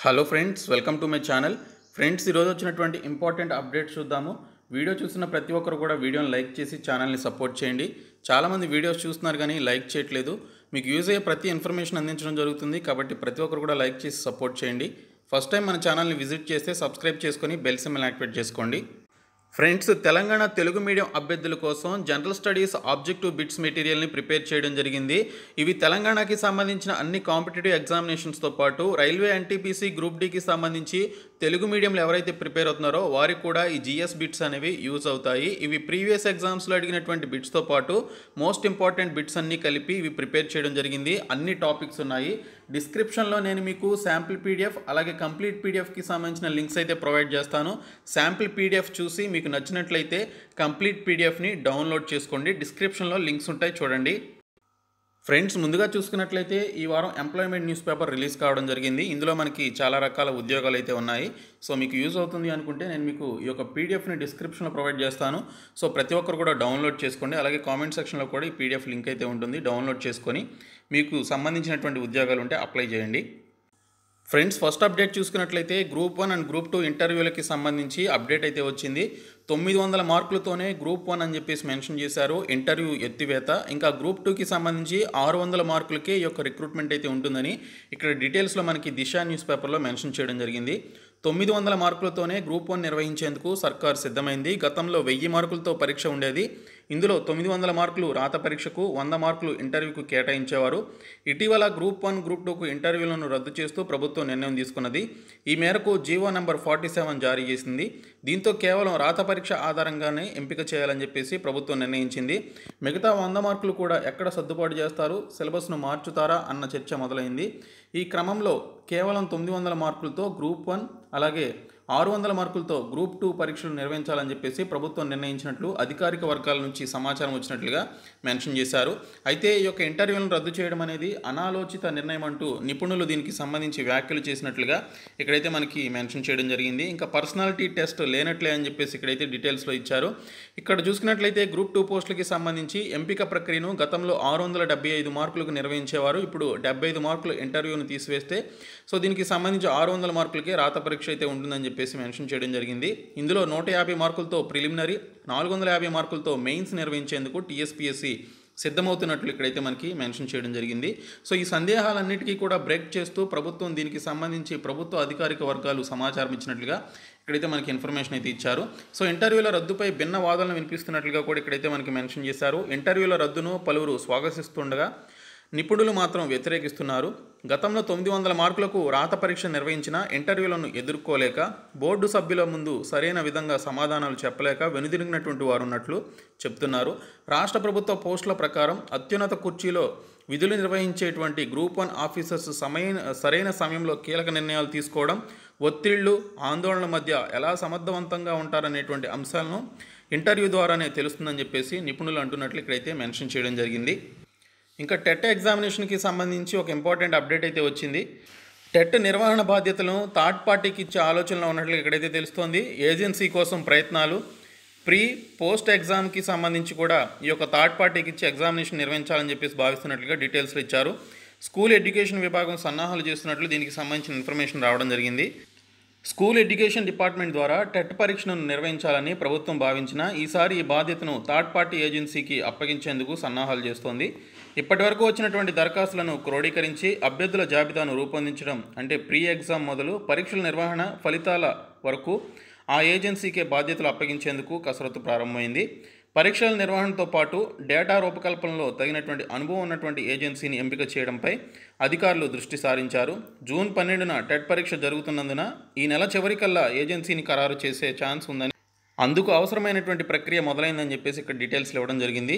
hello friends welcome to my channel friends ఈరోజు వచ్చినటువంటి important updates చూద్దాము వీడియో చూసిన ప్రతి ఒక్కరు కూడా వీడియోని లైక్ చేసి ఛానల్ని సపోర్ట్ చేయండి చాలామంది వీడియోస్ చూస్తున్నారు కానీ లైక్ చేయట్లేదు మీకు యూజ్ అయ్యే ప్రతి ఇన్ఫర్మేషన్ అందించడం జరుగుతుంది కాబట్టి ప్రతి ఒక్కరు కూడా లైక్ చేసి సపోర్ట్ చేయండి ఫస్ట్ టైం మన ఛానల్ని విజిట్ చేస్తే సబ్స్క్రైబ్ చేసుకొని బెల్ యాక్టివేట్ చేసుకోండి ఫ్రెండ్స్ తెలంగాణ తెలుగు మీడియం అభ్యర్థుల కోసం జనరల్ స్టడీస్ ఆబ్జెక్టివ్ బిట్స్ మెటీరియల్ని ప్రిపేర్ చేయడం జరిగింది ఇవి తెలంగాణకి సంబంధించిన అన్ని కాంపిటేటివ్ ఎగ్జామినేషన్స్తో పాటు రైల్వే ఎన్టీపీసీ గ్రూప్ డీకి సంబంధించి తెలుగు మీడియంలో ఎవరైతే ప్రిపేర్ అవుతున్నారో వారికి కూడా ఈ జిఎస్ బిట్స్ అనేవి యూజ్ అవుతాయి ఇవి ప్రీవియస్ ఎగ్జామ్స్లో అడిగినటువంటి బిట్స్తో పాటు మోస్ట్ ఇంపార్టెంట్ బిట్స్ అన్నీ కలిపి ఇవి ప్రిపేర్ చేయడం జరిగింది అన్ని టాపిక్స్ ఉన్నాయి డిస్క్రిప్షన్లో నేను మీకు శాంపిల్ పీడిఎఫ్ అలాగే కంప్లీట్ పీడిఎఫ్కి సంబంధించిన లింక్స్ అయితే ప్రొవైడ్ చేస్తాను శాంపిల్ పీడిఎఫ్ చూసి మీకు నచ్చినట్లయితే కంప్లీట్ పీడిఎఫ్ని డౌన్లోడ్ చేసుకోండి డిస్క్రిప్షన్లో లింక్స్ ఉంటాయి చూడండి ఫ్రెండ్స్ ముందుగా చూసుకున్నట్లయితే ఈ వారం ఎంప్లాయ్మెంట్ న్యూస్ పేపర్ రిలీజ్ కావడం జరిగింది ఇందులో మనకి చాలా రకాల ఉద్యోగాలు అయితే ఉన్నాయి సో మీకు యూజ్ అవుతుంది అనుకుంటే నేను మీకు ఈ యొక్క పీడిఎఫ్ని డిస్క్రిప్షన్లో ప్రొవైడ్ చేస్తాను సో ప్రతి ఒక్కరు కూడా డౌన్లోడ్ చేసుకోండి అలాగే కామెంట్ సెక్షన్లో కూడా ఈ పీడిఎఫ్ లింక్ అయితే ఉంటుంది డౌన్లోడ్ చేసుకొని మీకు సంబంధించినటువంటి ఉద్యోగాలు ఉంటే అప్లై చేయండి ఫ్రెండ్స్ ఫస్ట్ అప్డేట్ చూసుకున్నట్లయితే group one and group two ఇంటర్వ్యూలకి సంబంధించి అప్డేట్ అయితే వచ్చింది తొమ్మిది వందల మార్కులతోనే గ్రూప్ వన్ అని చెప్పేసి మెన్షన్ చేశారు ఇంటర్వ్యూ ఎత్తివేత ఇంకా గ్రూప్ టూకి సంబంధించి ఆరు వందల మార్కులకే ఈ యొక్క రిక్రూట్మెంట్ అయితే ఉంటుందని ఇక్కడ డీటెయిల్స్లో మనకి దిశ న్యూస్ పేపర్లో మెన్షన్ చేయడం జరిగింది తొమ్మిది వందల మార్కులతోనే గ్రూప్ వన్ నిర్వహించేందుకు సర్కార్ సిద్ధమైంది గతంలో వెయ్యి మార్కులతో పరీక్ష ఉండేది ఇందులో తొమ్మిది వందల మార్కులు రాత పరీక్షకు వంద మార్కులు ఇంటర్వ్యూకు కేటాయించేవారు ఇటీవల గ్రూప్ వన్ గ్రూప్ టూకు ఇంటర్వ్యూలను రద్దు చేస్తూ ప్రభుత్వం నిర్ణయం తీసుకున్నది ఈ మేరకు జీవో నెంబర్ ఫార్టీ సెవెన్ జారీ చేసింది దీంతో కేవలం రాత పరీక్ష ఆధారంగానే ఎంపిక చేయాలని చెప్పేసి ప్రభుత్వం నిర్ణయించింది మిగతా వంద మార్కులు కూడా ఎక్కడ సర్దుబాటు చేస్తారు సిలబస్ను మార్చుతారా అన్న చర్చ మొదలైంది ఈ క్రమంలో కేవలం తొమ్మిది వందల మార్కులతో గ్రూప్ వన్ అలాగే ఆరు వందల మార్కులతో గ్రూప్ టూ పరీక్షలు నిర్వహించాలని చెప్పేసి ప్రభుత్వం నిర్ణయించినట్లు అధికారిక వర్గాల నుంచి సమాచారం వచ్చినట్లుగా మెన్షన్ చేశారు అయితే ఈ యొక్క ఇంటర్వ్యూలను రద్దు చేయడం అనేది అనాలోచిత నిర్ణయం అంటూ నిపుణులు దీనికి సంబంధించి వ్యాఖ్యలు చేసినట్లుగా ఇక్కడైతే మనకి మెన్షన్ చేయడం జరిగింది ఇంకా పర్సనాలిటీ టెస్ట్ లేనట్లే అని చెప్పేసి ఇక్కడైతే డీటెయిల్స్లో ఇచ్చారు ఇక్కడ చూసుకున్నట్లయితే గ్రూప్ టూ పోస్టులకి సంబంధించి ఎంపిక ప్రక్రియను గతంలో ఆరు వందల డెబ్బై ఐదు మార్కులకు నిర్వహించేవారు ఇప్పుడు డెబ్బై ఐదు మార్కులు ఇంటర్వ్యూను తీసివేస్తే సో దీనికి సంబంధించి ఆరు వందల మార్కులకే రాత పరీక్ష అయితే ఉంటుందని చెప్పి చెప్పేసి మెన్షన్ చేయడం జరిగింది ఇందులో నూట యాభై మార్కులతో ప్రిలిమినరీ నాలుగు వందల యాభై మార్కులతో మెయిన్స్ నిర్వహించేందుకు టీఎస్పీఎస్సి సిద్ధమవుతున్నట్లు ఇక్కడైతే మనకి మెన్షన్ చేయడం జరిగింది సో ఈ సందేహాలన్నిటికీ కూడా బ్రేక్ చేస్తూ ప్రభుత్వం దీనికి సంబంధించి ప్రభుత్వ అధికారిక వర్గాలు సమాచారం ఇచ్చినట్లుగా ఇక్కడైతే మనకి ఇన్ఫర్మేషన్ అయితే ఇచ్చారు సో ఇంటర్వ్యూల రద్దుపై భిన్న వాదనలు వినిపిస్తున్నట్లుగా కూడా ఇక్కడైతే మనకి మెన్షన్ చేశారు ఇంటర్వ్యూల రద్దును పలువురు స్వాగతిస్తుండగా నిపుణులు మాత్రం వ్యతిరేకిస్తున్నారు గతంలో తొమ్మిది వందల మార్కులకు రాత పరీక్ష నిర్వహించిన ఇంటర్వ్యూలను ఎదుర్కోలేక బోర్డు సభ్యుల ముందు సరైన విధంగా సమాధానాలు చెప్పలేక వెనుదిరిగినటువంటి వారు ఉన్నట్లు చెప్తున్నారు రాష్ట్ర ప్రభుత్వ పోస్టుల ప్రకారం అత్యున్నత కుర్చీలో విధులు నిర్వహించేటువంటి గ్రూప్ వన్ ఆఫీసర్స్ సమయ సరైన సమయంలో కీలక నిర్ణయాలు తీసుకోవడం ఒత్తిళ్లు ఆందోళనల మధ్య ఎలా సమర్థవంతంగా ఉంటారనేటువంటి అంశాలను ఇంటర్వ్యూ ద్వారానే తెలుస్తుందని చెప్పేసి నిపుణులు అంటున్నట్లు ఇక్కడైతే మెన్షన్ చేయడం జరిగింది ఇంకా టెట్ ఎగ్జామినేషన్కి సంబంధించి ఒక ఇంపార్టెంట్ అప్డేట్ అయితే వచ్చింది టెట్ నిర్వహణ బాధ్యతలను థర్డ్ పార్టీకి ఇచ్చే ఆలోచనలో ఉన్నట్లు ఇక్కడైతే తెలుస్తోంది ఏజెన్సీ కోసం ప్రయత్నాలు ప్రీ పోస్ట్ ఎగ్జామ్కి సంబంధించి కూడా ఈ యొక్క థర్డ్ పార్టీకి ఇచ్చే ఎగ్జామినేషన్ నిర్వహించాలని చెప్పేసి భావిస్తున్నట్లుగా డీటెయిల్స్లు ఇచ్చారు స్కూల్ ఎడ్యుకేషన్ విభాగం సన్నాహాలు చేస్తున్నట్లు దీనికి సంబంధించిన ఇన్ఫర్మేషన్ రావడం జరిగింది స్కూల్ ఎడ్యుకేషన్ డిపార్ట్మెంట్ ద్వారా టెట్ పరీక్షను నిర్వహించాలని ప్రభుత్వం భావించిన ఈసారి ఈ బాధ్యతను థర్డ్ పార్టీ ఏజెన్సీకి అప్పగించేందుకు సన్నాహాలు చేస్తోంది ఇప్పటివరకు వచ్చినటువంటి దరఖాస్తులను క్రోడీకరించి అభ్యర్థుల జాబితాను రూపొందించడం అంటే ప్రీ ఎగ్జామ్ మొదలు పరీక్షల నిర్వహణ ఫలితాల వరకు ఆ ఏజెన్సీకే బాధ్యతలు అప్పగించేందుకు కసరత్తు ప్రారంభమైంది పరీక్షల నిర్వహణతో పాటు డేటా రూపకల్పనలో తగినటువంటి అనుభవం ఉన్నటువంటి ఏజెన్సీని ఎంపిక చేయడంపై అధికారులు దృష్టి సారించారు జూన్ పన్నెండున టెట్ పరీక్ష జరుగుతున్నందున ఈ నెల చివరికల్లా ఏజెన్సీని ఖరారు చేసే ఛాన్స్ ఉందని అందుకు అవసరమైనటువంటి ప్రక్రియ మొదలైందని చెప్పేసి ఇక్కడ డీటెయిల్స్ ఇవ్వడం జరిగింది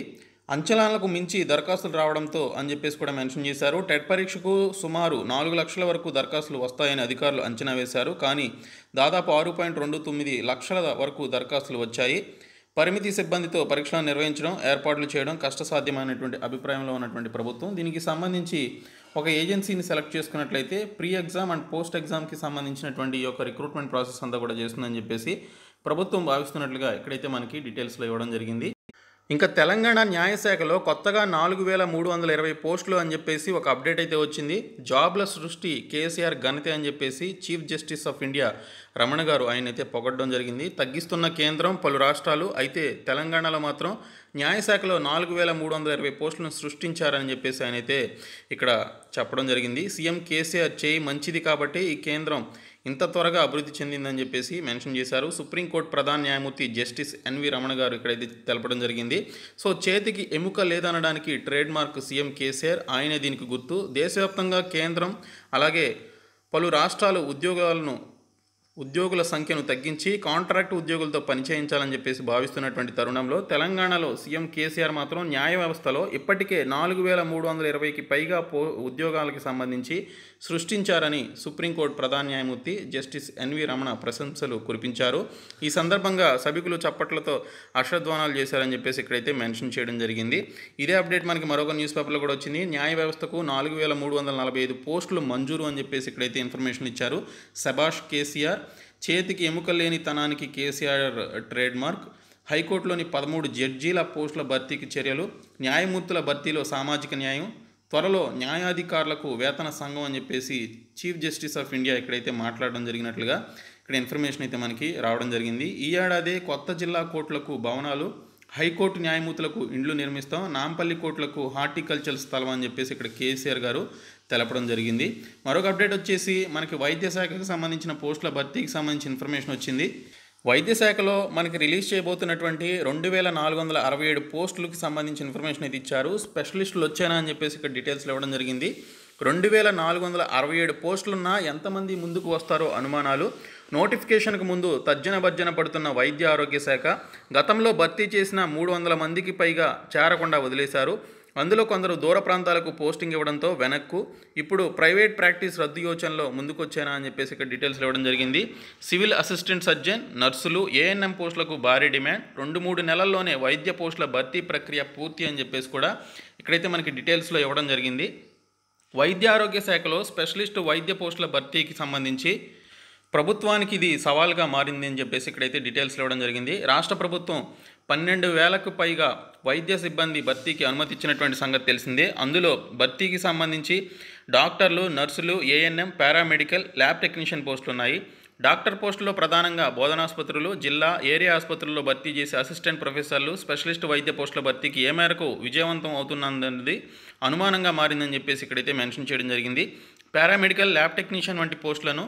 అంచనాలకు మించి దరఖాస్తులు రావడంతో అని చెప్పేసి కూడా మెన్షన్ చేశారు టెట్ పరీక్షకు సుమారు నాలుగు లక్షల వరకు దరఖాస్తులు వస్తాయని అధికారులు అంచనా వేశారు కానీ దాదాపు ఆరు పాయింట్ రెండు తొమ్మిది లక్షల వరకు దరఖాస్తులు వచ్చాయి పరిమితి సిబ్బందితో పరీక్షలను నిర్వహించడం ఏర్పాట్లు చేయడం కష్టసాధ్యమైనటువంటి అభిప్రాయంలో ఉన్నటువంటి ప్రభుత్వం దీనికి సంబంధించి ఒక ఏజెన్సీని సెలెక్ట్ చేసుకున్నట్లయితే ప్రీ ఎగ్జామ్ అండ్ పోస్ట్ ఎగ్జామ్కి సంబంధించినటువంటి ఈ యొక్క రిక్రూట్మెంట్ ప్రాసెస్ అంతా కూడా చేస్తుందని చెప్పేసి ప్రభుత్వం భావిస్తున్నట్లుగా ఇక్కడైతే మనకి డీటెయిల్స్లో ఇవ్వడం జరిగింది ఇంకా తెలంగాణ న్యాయశాఖలో కొత్తగా నాలుగు వేల మూడు వందల ఇరవై పోస్టులు అని చెప్పేసి ఒక అప్డేట్ అయితే వచ్చింది జాబ్ల సృష్టి కేసీఆర్ ఘనత అని చెప్పేసి chief justice of India Ramana garu ఆయన అయితే పొగడ్డం జరిగింది తగ్గిస్తున్న కేంద్రం పలు రాష్ట్రాలు అయితే తెలంగాణలో మాత్రం న్యాయశాఖలో నాలుగు వేల మూడు వందల ఇరవై పోస్టులను సృష్టించారని చెప్పేసి ఆయన అయితే ఇక్కడ చెప్పడం జరిగింది సీఎం కేసీఆర్ చేయి మంచిది కాబట్టి ఈ కేంద్రం ఇంత త్వరగా అభివృద్ధి చెందిందని చెప్పేసి మెన్షన్ చేశారు సుప్రీంకోర్టు ప్రధాన న్యాయమూర్తి జస్టిస్ ఎన్వి రమణ గారు ఇక్కడైతే తెలపడం జరిగింది సో చేతికి ఎముక లేదనడానికి ట్రేడ్ మార్క్ సీఎం కేసీఆర్ ఆయనే దీనికి గుర్తు దేశవ్యాప్తంగా కేంద్రం అలాగే పలు రాష్ట్రాలు ఉద్యోగాలను ఉద్యోగుల సంఖ్యను తగ్గించి కాంట్రాక్ట్ ఉద్యోగులతో పనిచేయించాలని చెప్పేసి భావిస్తున్నటువంటి తరుణంలో తెలంగాణలో సీఎం కేసీఆర్ మాత్రం న్యాయ వ్యవస్థలో ఇప్పటికే నాలుగు వేల మూడు వందల ఇరవైకి పైగా పో ఉద్యోగాలకు సంబంధించి సృష్టించారని సుప్రీంకోర్టు ప్రధాన న్యాయమూర్తి జస్టిస్ ఎన్వి రమణ ప్రశంసలు కురిపించారు ఈ సందర్భంగా సభికులు చప్పట్లతో హర్షధ్వానాలు చేశారని చెప్పేసి ఇక్కడైతే మెన్షన్ చేయడం జరిగింది ఇదే అప్డేట్ మనకి మరొక న్యూస్ పేపర్లో కూడా వచ్చింది న్యాయ వ్యవస్థకు నాలుగు వేల మూడు వందల నలభై ఐదు పోస్టులు మంజూరు అని చెప్పేసి ఇక్కడైతే ఇన్ఫర్మేషన్ ఇచ్చారు సభాష్ కేసీఆర్ చేతికి లేని తనానికి కేసీఆర్ ట్రేడ్ మార్క్ హైకోర్టులోని పదమూడు జడ్జీల పోస్టుల భర్తీకి చర్యలు న్యాయమూర్తుల భర్తీలో సామాజిక న్యాయం త్వరలో న్యాయాధికారులకు వేతన సంఘం అని చెప్పేసి చీఫ్ జస్టిస్ ఆఫ్ ఇండియా ఇక్కడైతే మాట్లాడడం జరిగినట్లుగా ఇక్కడ ఇన్ఫర్మేషన్ అయితే మనకి రావడం జరిగింది ఈ ఏడాదే కొత్త జిల్లా కోర్టులకు భవనాలు హైకోర్టు న్యాయమూర్తులకు ఇండ్లు నిర్మిస్తాం నాంపల్లి కోర్టులకు హార్టికల్చర్ స్థలం అని చెప్పేసి ఇక్కడ కేసీఆర్ గారు తెలపడం జరిగింది మరొక అప్డేట్ వచ్చేసి మనకి వైద్య శాఖకు సంబంధించిన పోస్టుల భర్తీకి సంబంధించిన ఇన్ఫర్మేషన్ వచ్చింది వైద్య శాఖలో మనకి రిలీజ్ చేయబోతున్నటువంటి రెండు వేల నాలుగు వందల అరవై ఏడు పోస్టులకు సంబంధించిన ఇన్ఫర్మేషన్ అయితే ఇచ్చారు స్పెషలిస్టులు వచ్చానా అని చెప్పేసి ఇక్కడ డీటెయిల్స్ ఇవ్వడం జరిగింది రెండు వేల నాలుగు వందల అరవై ఏడు పోస్టులున్నా ఎంతమంది ముందుకు వస్తారో అనుమానాలు నోటిఫికేషన్కు ముందు తర్జన భర్జన పడుతున్న వైద్య ఆరోగ్య శాఖ గతంలో భర్తీ చేసిన మూడు వందల మందికి పైగా చేరకుండా వదిలేశారు అందులో కొందరు దూర ప్రాంతాలకు పోస్టింగ్ ఇవ్వడంతో వెనక్కు ఇప్పుడు ప్రైవేట్ ప్రాక్టీస్ రద్దు యోచనలో ముందుకొచ్చానా అని చెప్పేసి ఇక్కడ డీటెయిల్స్ ఇవ్వడం జరిగింది సివిల్ అసిస్టెంట్ సర్జన్ నర్సులు ఏఎన్ఎం పోస్టులకు భారీ డిమాండ్ రెండు మూడు నెలల్లోనే వైద్య పోస్టుల భర్తీ ప్రక్రియ పూర్తి అని చెప్పేసి కూడా ఇక్కడైతే మనకి డీటెయిల్స్లో ఇవ్వడం జరిగింది వైద్య ఆరోగ్య శాఖలో స్పెషలిస్ట్ వైద్య పోస్టుల భర్తీకి సంబంధించి ప్రభుత్వానికి ఇది సవాల్గా మారింది అని చెప్పేసి ఇక్కడైతే డీటెయిల్స్ ఇవ్వడం జరిగింది రాష్ట్ర ప్రభుత్వం పన్నెండు వేలకు పైగా వైద్య సిబ్బంది భర్తీకి అనుమతిచ్చినటువంటి సంగతి తెలిసిందే అందులో భర్తీకి సంబంధించి డాక్టర్లు నర్సులు ఏఎన్ఎం పారామెడికల్ ల్యాబ్ టెక్నీషియన్ పోస్టులు ఉన్నాయి డాక్టర్ పోస్టులో ప్రధానంగా బోధనాసుపత్రులు జిల్లా ఏరియా ఆసుపత్రుల్లో భర్తీ చేసే అసిస్టెంట్ ప్రొఫెసర్లు స్పెషలిస్ట్ వైద్య పోస్టుల భర్తీకి ఏ మేరకు విజయవంతం అవుతున్నది అనుమానంగా మారిందని చెప్పేసి ఇక్కడైతే మెన్షన్ చేయడం జరిగింది పారామెడికల్ ల్యాబ్ టెక్నీషియన్ వంటి పోస్టులను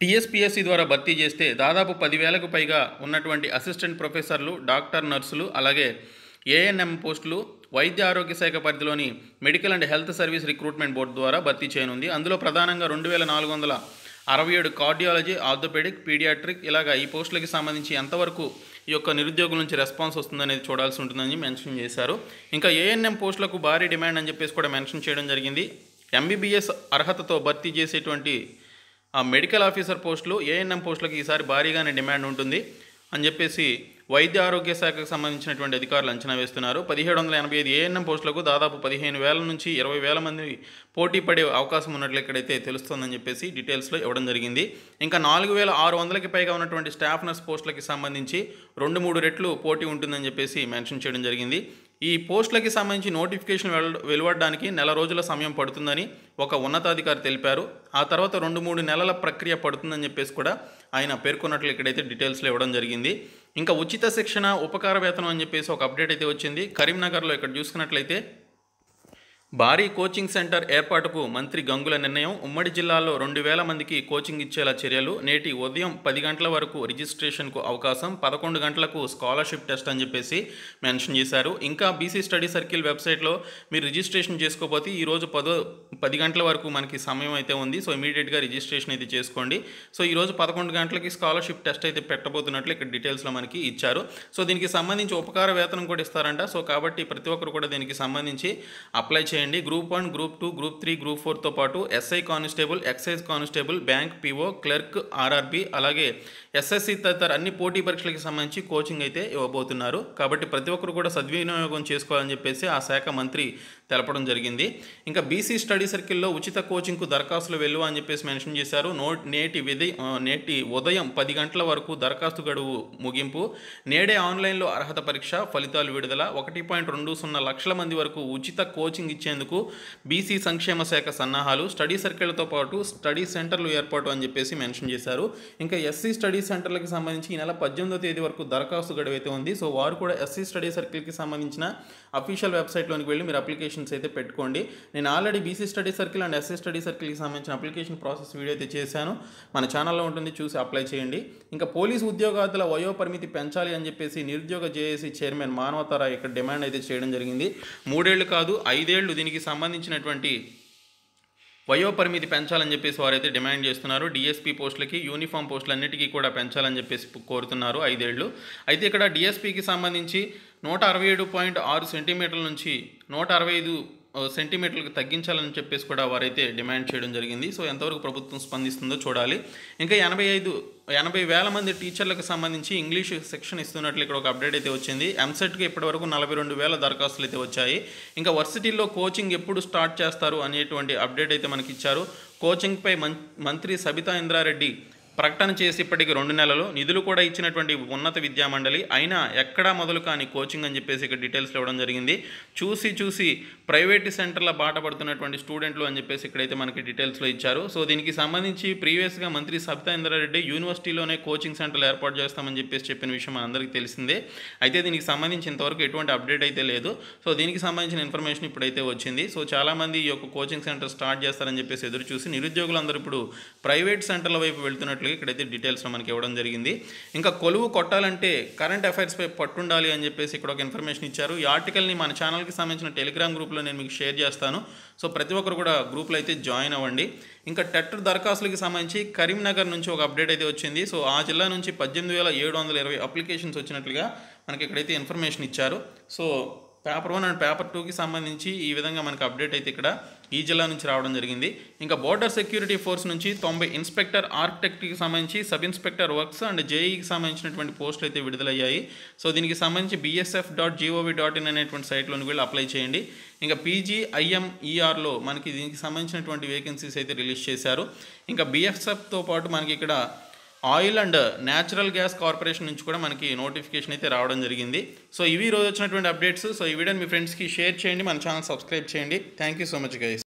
టీఎస్పీఎస్సీ ద్వారా భర్తీ చేస్తే దాదాపు పదివేలకు పైగా ఉన్నటువంటి అసిస్టెంట్ ప్రొఫెసర్లు డాక్టర్ నర్సులు అలాగే ఏఎన్ఎం పోస్టులు వైద్య ఆరోగ్య శాఖ పరిధిలోని medical and health service recruitment board ద్వారా భర్తీ చేయనుంది అందులో ప్రధానంగా రెండు వేల నాలుగు వందల అరవై ఏడు కార్డియాలజీ ఆర్థోపెడిక్ పీడియాట్రిక్ ఇలాగ ఈ పోస్టులకి సంబంధించి ఎంతవరకు ఈ యొక్క నిరుద్యోగుల నుంచి రెస్పాన్స్ వస్తుందనేది చూడాల్సి ఉంటుందని మెన్షన్ చేశారు ఇంకా ఏఎన్ఎం పోస్టులకు భారీ డిమాండ్ అని చెప్పేసి కూడా మెన్షన్ చేయడం జరిగింది ఎంబీబీఎస్ అర్హతతో భర్తీ చేసేటువంటి ఆ మెడికల్ ఆఫీసర్ పోస్టులు ఏఎన్ఎం పోస్టులకు ఈసారి భారీగానే డిమాండ్ ఉంటుంది అని చెప్పేసి వైద్య ఆరోగ్య శాఖకు సంబంధించినటువంటి అధికారులు అంచనా వేస్తున్నారు పదిహేడు వందల ఎనభై ఐదు ఏఎన్ఎం పోస్టులకు దాదాపు పదిహేను వేల నుంచి ఇరవై వేల మంది పోటీ పడే అవకాశం ఉన్నట్లు ఇక్కడైతే తెలుస్తోందని చెప్పేసి డీటెయిల్స్లో ఇవ్వడం జరిగింది ఇంకా నాలుగు వేల ఆరు వందలకి పైగా ఉన్నటువంటి స్టాఫ్ నర్స్ పోస్టులకి సంబంధించి రెండు మూడు రెట్లు పోటీ ఉంటుందని చెప్పేసి మెన్షన్ చేయడం జరిగింది ఈ పోస్టులకి సంబంధించి నోటిఫికేషన్ వెలువడడానికి నెల రోజుల సమయం పడుతుందని ఒక ఉన్నతాధికారి తెలిపారు ఆ తర్వాత రెండు మూడు నెలల ప్రక్రియ పడుతుందని చెప్పేసి కూడా ఆయన పేర్కొన్నట్లు ఇక్కడైతే డీటెయిల్స్లో ఇవ్వడం జరిగింది ఇంకా ఉచిత శిక్షణ ఉపకార వేతనం అని చెప్పేసి ఒక అప్డేట్ అయితే వచ్చింది కరీంనగర్లో ఇక్కడ చూసుకున్నట్లయితే భారీ కోచింగ్ సెంటర్ ఏర్పాటుకు మంత్రి గంగుల నిర్ణయం ఉమ్మడి జిల్లాలో రెండు వేల మందికి కోచింగ్ ఇచ్చేలా చర్యలు నేటి ఉదయం పది గంటల వరకు రిజిస్ట్రేషన్కు అవకాశం పదకొండు గంటలకు స్కాలర్షిప్ టెస్ట్ అని చెప్పేసి మెన్షన్ చేశారు ఇంకా బీసీ స్టడీ సర్కిల్ వెబ్సైట్లో మీరు రిజిస్ట్రేషన్ చేసుకోకపోతే ఈరోజు పదో పది గంటల వరకు మనకి సమయం అయితే ఉంది సో ఇమీడియట్గా రిజిస్ట్రేషన్ అయితే చేసుకోండి సో ఈరోజు పదకొండు గంటలకి స్కాలర్షిప్ టెస్ట్ అయితే పెట్టబోతున్నట్లు ఇక్కడ డీటెయిల్స్లో మనకి ఇచ్చారు సో దీనికి సంబంధించి ఉపకార వేతనం కూడా ఇస్తారంట సో కాబట్టి ప్రతి ఒక్కరు కూడా దీనికి సంబంధించి అప్లై చేయాలి చేయండి group one group two group three group ఫోర్తో పాటు SI constable excise constable bank PO clerk RRB అలాగే ఎస్ఎస్సి తదితర అన్ని పోటీ పరీక్షలకు సంబంధించి కోచింగ్ అయితే ఇవ్వబోతున్నారు కాబట్టి ప్రతి ఒక్కరు కూడా సద్వినియోగం చేసుకోవాలని చెప్పేసి ఆ శాఖ మంత్రి తెలపడం జరిగింది ఇంకా బీసీ స్టడీ సర్కిల్లో ఉచిత కోచింగ్కు దరఖాస్తులు వెళ్ళు అని చెప్పేసి మెన్షన్ చేశారు నో నేటి విధి నేటి ఉదయం పది గంటల వరకు దరఖాస్తు గడువు ముగింపు నేడే ఆన్లైన్లో అర్హత పరీక్ష ఫలితాలు విడుదల ఒకటి పాయింట్ రెండు సున్నా లక్షల మంది వరకు ఉచిత కోచింగ్ ఇచ్చేందుకు బీసీ సంక్షేమ శాఖ సన్నాహాలు స్టడీ సర్కిల్తో పాటు స్టడీ సెంటర్లు ఏర్పాటు అని చెప్పేసి మెన్షన్ చేశారు ఇంకా ఎస్సీ స్టడీ సెంటర్లకు సంబంధించి ఈ నెల పద్దెనిమిదో తేదీ వరకు దరఖాస్తు గడువు అయితే ఉంది సో వారు కూడా ఎస్సీ స్టడీ సర్కిల్కి సంబంధించిన అఫీషియల్ వెబ్సైట్లోనికి వెళ్ళి మీరు అప్లికేషన్ అప్లికేషన్స్ అయితే పెట్టుకోండి నేను already BC study circle and SS study సర్కిల్కి సంబంధించిన అప్లికేషన్ ప్రాసెస్ వీడియో అయితే చేశాను మన ఛానల్లో ఉంటుంది చూసి అప్లై చేయండి ఇంకా పోలీస్ ఉద్యోగార్థుల వయో పరిమితి పెంచాలి అని చెప్పేసి నిరుద్యోగ జేఏసీ చైర్మన్ మానవతారా ఇక్కడ డిమాండ్ అయితే చేయడం జరిగింది మూడేళ్లు కాదు ఐదేళ్లు దీనికి సంబంధించినటువంటి వయోపరిమితి పెంచాలని చెప్పేసి వారైతే డిమాండ్ చేస్తున్నారు డిఎస్పీ పోస్టులకి యూనిఫామ్ పోస్టులన్నిటికీ కూడా పెంచాలని చెప్పేసి కోరుతున్నారు ఐదేళ్లు అయితే ఇక్కడ డిఎస్పీకి సంబంధించి నూట అరవై ఏడు పాయింట్ ఆరు సెంటీమీటర్ల నుంచి నూట అరవై ఐదు సెంటీమీటర్లకు తగ్గించాలని చెప్పేసి కూడా వారైతే డిమాండ్ చేయడం జరిగింది సో ఎంతవరకు ప్రభుత్వం స్పందిస్తుందో చూడాలి ఇంకా ఎనభై ఐదు ఎనభై వేల మంది టీచర్లకు సంబంధించి ఇంగ్లీష్ సెక్షన్ ఇస్తున్నట్లు ఇక్కడ ఒక అప్డేట్ అయితే వచ్చింది ఎంసెట్కి ఇప్పటివరకు నలభై రెండు వేల దరఖాస్తులు అయితే వచ్చాయి ఇంకా వర్సిటీల్లో కోచింగ్ ఎప్పుడు స్టార్ట్ చేస్తారు అనేటువంటి అప్డేట్ అయితే మనకి ఇచ్చారు కోచింగ్పై మంత్రి సబితా ఇంద్రారెడ్డి ప్రకటన చేసి ఇప్పటికి రెండు నెలలు నిధులు కూడా ఇచ్చినటువంటి ఉన్నత విద్యామండలి అయినా ఎక్కడా మొదలు కాని కోచింగ్ అని చెప్పేసి ఇక్కడ డీటెయిల్స్ ఇవ్వడం జరిగింది చూసి చూసి ప్రైవేట్ సెంటర్ల బాట పడుతున్నటువంటి స్టూడెంట్లు అని చెప్పేసి ఇక్కడైతే మనకి డీటెయిల్స్లో ఇచ్చారు సో దీనికి సంబంధించి ప్రీవియస్గా మంత్రి సబితా ఇంద్రారెడ్డి యూనివర్సిటీలోనే కోచింగ్ సెంటర్లు ఏర్పాటు చేస్తామని చెప్పేసి చెప్పిన విషయం అందరికీ తెలిసిందే అయితే దీనికి సంబంధించి ఇంతవరకు ఎటువంటి అప్డేట్ అయితే లేదు సో దీనికి సంబంధించిన ఇన్ఫర్మేషన్ ఇప్పుడైతే వచ్చింది సో చాలామంది ఈ యొక్క కోచింగ్ సెంటర్ స్టార్ట్ చేస్తారని చెప్పేసి ఎదురు చూసి నిరుద్యోగులందరూ ఇప్పుడు ప్రైవేట్ సెంటర్ల వైపు వెళ్తున్నట్లు చూసుకున్నట్లుగా ఇక్కడైతే డీటెయిల్స్లో మనకి ఇవ్వడం జరిగింది ఇంకా కొలువు కొట్టాలంటే కరెంట్ అఫైర్స్పై పట్టుండాలి అని చెప్పేసి ఇక్కడ ఒక ఇన్ఫర్మేషన్ ఇచ్చారు ఈ ఆర్టికల్ని మన ఛానల్కి సంబంధించిన టెలిగ్రామ్ గ్రూప్లో నేను మీకు షేర్ చేస్తాను సో ప్రతి ఒక్కరు కూడా గ్రూప్లో అయితే జాయిన్ అవ్వండి ఇంకా టెట్ దరఖాస్తులకు సంబంధించి కరీంనగర్ నుంచి ఒక అప్డేట్ అయితే వచ్చింది సో ఆ జిల్లా నుంచి పద్దెనిమిది వేల ఏడు వందల ఇరవై అప్లికేషన్స్ వచ్చినట్లుగా మనకి ఇక్కడైతే ఇన్ఫర్మేషన్ ఇచ్చారు so paper one and paper టూకి సంబంధించి ఈ విధంగా మనకు అప్డేట్ అయితే ఇక్కడ ఈ జిల్లా నుంచి రావడం జరిగింది ఇంకా బోర్డర్ సెక్యూరిటీ ఫోర్స్ నుంచి తొంభై ఇన్స్పెక్టర్ ఆర్కిటెక్ట్కి సంబంధించి సబ్ ఇన్స్పెక్టర్ వర్క్స్ అండ్ జేఈకి సంబంధించినటువంటి పోస్టులు అయితే విడుదలయ్యాయి సో దీనికి సంబంధించి BSF dot GOV dot in అనేటువంటి సైట్లోని వెళ్ళి అప్లై చేయండి ఇంకా పీజీఐఎంఈఆర్లో మనకి దీనికి సంబంధించినటువంటి వేకెన్సీస్ అయితే రిలీజ్ చేశారు ఇంకా బీఎస్ఎఫ్తో పాటు మనకి ఇక్కడ oil and natural gas corporation నుంచి కూడా మనకి నోటిఫికేషన్ అయితే రావడం జరిగింది సో ఇవి రోజు వచ్చినటువంటి అప్డేట్స్ సో ఈ వీడియోని మీ ఫ్రెండ్స్కి షేర్ చేయండి మన ఛానల్ సబ్స్క్రైబ్ చేయండి thank you so much guys